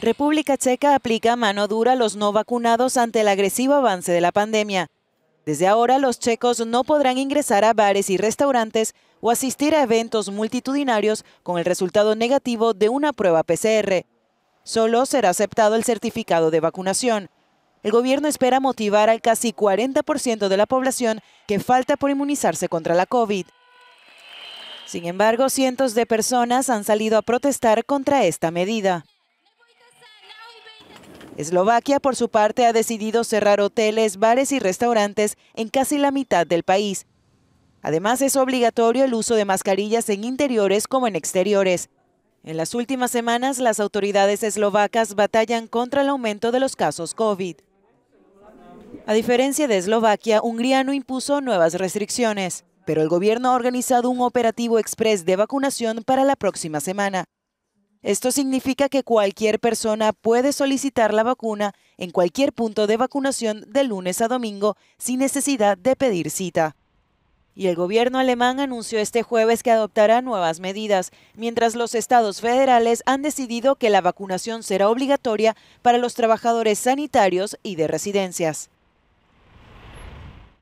República Checa aplica mano dura a los no vacunados ante el agresivo avance de la pandemia. Desde ahora, los checos no podrán ingresar a bares y restaurantes o asistir a eventos multitudinarios con el resultado negativo de una prueba PCR. Solo será aceptado el certificado de vacunación. El gobierno espera motivar al casi 40% de la población que falta por inmunizarse contra la COVID. Sin embargo, cientos de personas han salido a protestar contra esta medida. Eslovaquia, por su parte, ha decidido cerrar hoteles, bares y restaurantes en casi la mitad del país. Además, es obligatorio el uso de mascarillas en interiores como en exteriores. En las últimas semanas, las autoridades eslovacas batallan contra el aumento de los casos COVID. A diferencia de Eslovaquia, Hungría no impuso nuevas restricciones, pero el gobierno ha organizado un operativo express de vacunación para la próxima semana. Esto significa que cualquier persona puede solicitar la vacuna en cualquier punto de vacunación de lunes a domingo sin necesidad de pedir cita. Y el gobierno alemán anunció este jueves que adoptará nuevas medidas, mientras los estados federales han decidido que la vacunación será obligatoria para los trabajadores sanitarios y de residencias.